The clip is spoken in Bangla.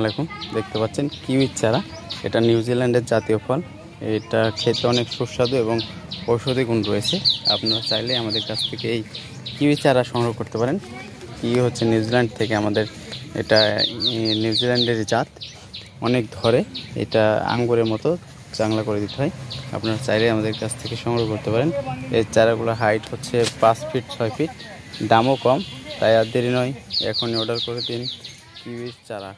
আলাইকুম দেখতে পাচ্ছেন কিউই চারা এটা নিউজিল্যান্ডের জাতীয় ফল এটা খেতে অনেক সুস্বাদু এবং ঔষধি গুণ রয়েছে আপনারা চাইলে আমাদের কাছ থেকে এই কিউই চারা সংগ্রহ করতে পারেন কিউ হচ্ছে নিউজিল্যান্ড থেকে আমাদের এটা নিউজিল্যান্ডের জাত অনেক ধরে এটা আঙ্গুরের মতো চাংলা করে দিতে হয় আপনারা চাইলে আমাদের কাছ থেকে সংগ্রহ করতে পারেন এর চারাগুলো হাইট হচ্ছে পাঁচ ফিট ছয় ফিট দামও কম তাই আর দেরি নয় এখনই অর্ডার করে দিন কিউইর চারা